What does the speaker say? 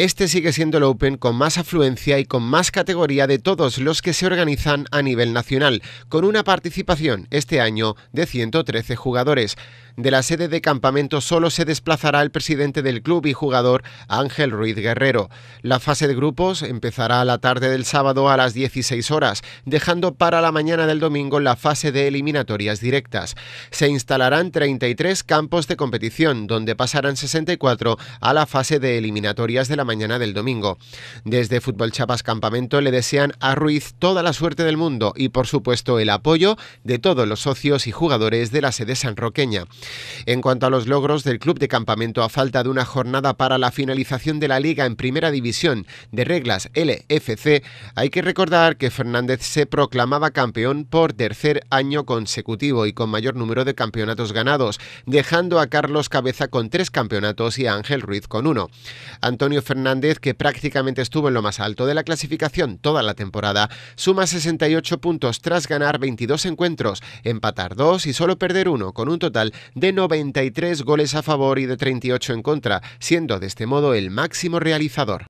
Este sigue siendo el Open con más afluencia y con más categoría de todos los que se organizan a nivel nacional, con una participación este año de 113 jugadores de la sede de campamento solo se desplazará el presidente del club y jugador Ángel Ruiz Guerrero. La fase de grupos empezará la tarde del sábado a las 16 horas, dejando para la mañana del domingo la fase de eliminatorias directas. Se instalarán 33 campos de competición, donde pasarán 64 a la fase de eliminatorias de la mañana del domingo. Desde Fútbol Chapas Campamento le desean a Ruiz toda la suerte del mundo y por supuesto el apoyo de todos los socios y jugadores de la sede sanroqueña. En cuanto a los logros del club de campamento, a falta de una jornada para la finalización de la liga en primera división de reglas LFC, hay que recordar que Fernández se proclamaba campeón por tercer año consecutivo y con mayor número de campeonatos ganados, dejando a Carlos Cabeza con tres campeonatos y a Ángel Ruiz con uno. Antonio Fernández, que prácticamente estuvo en lo más alto de la clasificación toda la temporada, suma 68 puntos tras ganar 22 encuentros, empatar dos y solo perder uno, con un total de 93 goles a favor y de 38 en contra, siendo de este modo el máximo realizador.